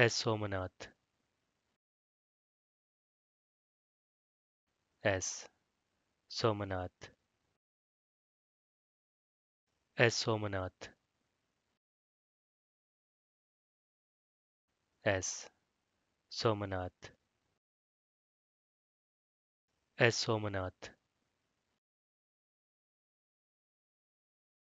S. Somanath S. Somanath S. Somanath S. Somanath S. Somanath